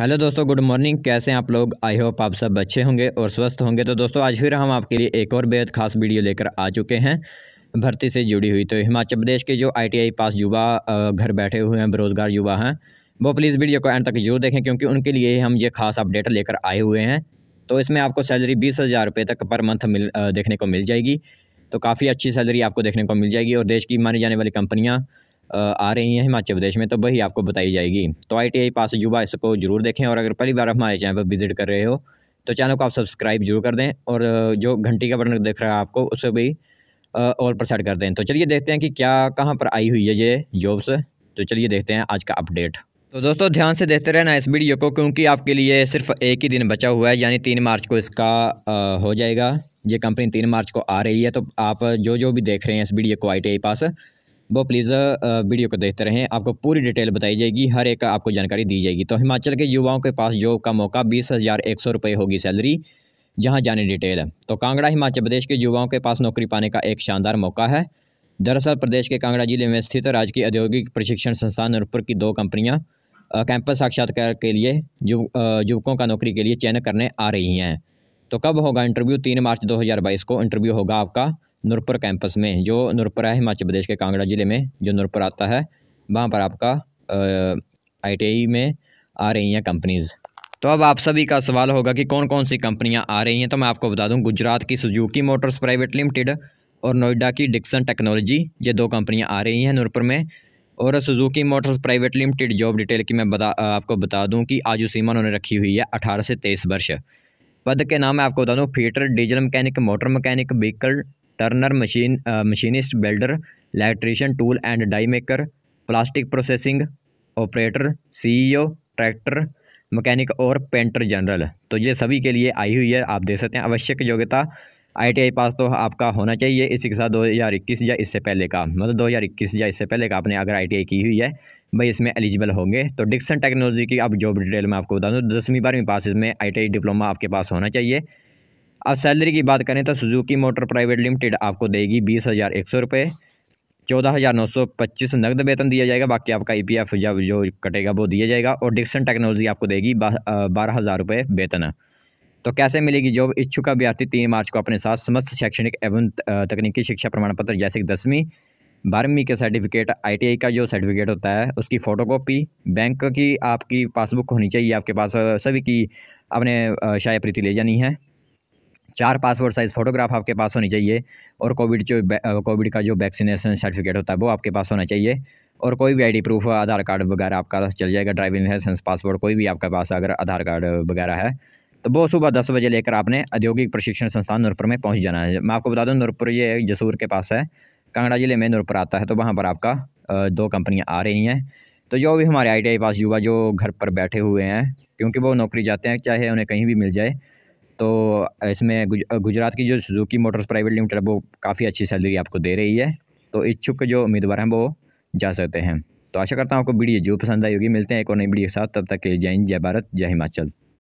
hello दोस्तों good morning कैसे हैं आप लोग आई होप आप सब अच्छे होंगे और स्वस्थ होंगे तो दोस्तों आज फिर हम आपके लिए एक और बेहद खास वीडियो लेकर आ चुके हैं भर्ती से जुड़ी हुई तो हिमाचल प्रदेश के जो आईटीआई पास युवा घर बैठे हुए हैं बेरोज़गार युवा हैं वो प्लीज़ वीडियो को एंड तक जरूर देखें क्योंकि उनके लिए हम ये खास अपडेट लेकर आए हुए हैं तो इसमें आपको सैलरी बीस हज़ार रुपये तक पर मंथ मिल देखने को मिल जाएगी तो काफ़ी अच्छी सैलरी आपको देखने को मिल जाएगी और देश की मानी जाने वाली कंपनियाँ आ रही हैं हिमाचल प्रदेश में तो वही आपको बताई जाएगी तो आई टी पास युवा इसको ज़रूर देखें और अगर पहली बार हमारे चैनल पर विज़िट कर रहे हो तो चैनल को आप सब्सक्राइब जरूर कर दें और जो घंटी का बटन देख रहा है आपको उसे भी ऑल पर सेट कर दें तो चलिए देखते हैं कि क्या कहाँ पर आई हुई है ये जॉब्स तो चलिए देखते हैं आज का अपडेट तो दोस्तों ध्यान से देखते रहना इस वीडियो को क्योंकि आपके लिए सिर्फ एक ही दिन बचा हुआ है यानी तीन मार्च को इसका हो जाएगा ये कंपनी तीन मार्च को आ रही है तो आप जो जो भी देख रहे हैं इस वीडियो को आई पास वो प्लीज़ वीडियो को देखते रहें आपको पूरी डिटेल बताई जाएगी हर एक आपको जानकारी दी जाएगी तो हिमाचल के युवाओं के पास जॉब का मौका बीस हज़ार एक सौ रुपये होगी सैलरी जहां जाने डिटेल तो कांगड़ा हिमाचल प्रदेश के युवाओं के पास नौकरी पाने का एक शानदार मौका है दरअसल प्रदेश के कांगड़ा जिले में स्थित राजकीय औद्योगिक प्रशिक्षण संस्थान नूरपुर की दो कंपनियाँ कैंपस साक्षात्कार के लिए युव, युवकों का नौकरी के लिए चयन करने आ रही हैं तो कब होगा इंटरव्यू तीन मार्च दो को इंटरव्यू होगा आपका नूरपुर कैंपस में जो नूरपुर है हिमाचल प्रदेश के कांगड़ा ज़िले में जो नूरपुर आता है वहाँ पर आपका आई में आ रही हैं कंपनीज़ तो अब आप सभी का सवाल होगा कि कौन कौन सी कंपनियाँ आ रही हैं तो मैं आपको बता दूँ गुजरात की सुजुकी मोटर्स प्राइवेट लिमिटेड और नोएडा की डिक्सन टेक्नोलॉजी ये दो कंपनियाँ आ रही हैं नूरपुर में और Suzuki Motors Private Limited job detail की मैं बता आपको बता दूं कि आजू सीमा उन्होंने रखी हुई है अठारह से तेईस वर्ष पद के नाम मैं आपको बता दूँ fitter diesel mechanic motor mechanic vehicle turner machine machinist builder electrician tool and die maker plastic processing operator CEO tractor mechanic और पेंटर जनरल तो ये सभी के लिए आई हुई है आप देख सकते हैं आवश्यक योग्यता आईटीआई पास तो आपका होना चाहिए इसी के साथ दो हज़ार इक्कीस या इससे पहले का मतलब दो हज़ार इक्कीस या इससे पहले का आपने अगर आई की हुई है भाई इसमें एलिजिबल होंगे तो डिक्सन टेक्नोलॉजी की आप जॉब डिटेल में आपको बता दूँ दसवीं बारहवीं पास इसमें आई डिप्लोमा आपके पास होना चाहिए अब सैलरी की बात करें तो सुजुकी मोटर प्राइवेट लिमिटेड आपको देगी बीस हज़ार एक सौ रुपये चौदह हज़ार नौ सौ पच्चीस नकद वेतन दिया जाएगा बाकी आपका ई पी एफ जब जो कटेगा वो दिया जाएगा और डिक्सन टेक्नोलॉजी आपको देगी बारह हज़ार रुपये वेतन तो कैसे मिलेगी जॉब इच्छुक अभ्यर्थी तीन मार्च को अपने साथ समस्त शैक्षणिक एवं तकनीकी शिक्षा प्रमाण पत्र जैसे कि दसवीं बारहवीं के सर्टिफिकेट आईटीआई का जो सर्टिफिकेट होता है उसकी फ़ोटोकॉपी बैंक की आपकी पासबुक होनी चाहिए आपके पास सभी की अपने शायद प्रीति ले जानी है चार पासपोर्ट साइज़ फ़ोटोग्राफ आपके पास होनी चाहिए और कोविड जो कोविड का जो वैक्सीनेशन सर्टिफिकेट होता है वो आपके पास होना चाहिए और कोई भी आईडी प्रूफ आधार कार्ड वगैरह आपका चल जाएगा ड्राइविंग लाइसेंस पासपोर्ट कोई भी आपके पास अगर आधार कार्ड वगैरह है तो वो सुबह दस बजे लेकर आपने औद्योगिक प्रशिक्षण संस्थान नूरपुर में पहुँच जाना है मैं आपको बता दूँ नूरपुर ये जसूर के पास है कांगड़ा ज़िले में नूरपुर आता है तो वहाँ पर आपका दो कंपनियाँ आ रही हैं तो जो भी हमारे आई पास युवा जो घर पर बैठे हुए हैं क्योंकि वो नौकरी जाते हैं चाहे उन्हें कहीं भी मिल जाए तो इसमें गुज, गुजरात की जो सुजुकी मोटर्स प्राइवेट लिमिटेड वो काफ़ी अच्छी सैलरी आपको दे रही है तो इच्छुक जो उम्मीदवार हैं वो जा सकते हैं तो आशा करता हूँ आपको वीडियो जो पसंद आई होगी मिलते हैं एक और नई वीडियो के साथ तब तक के जय हिंद जय भारत जय हिमाचल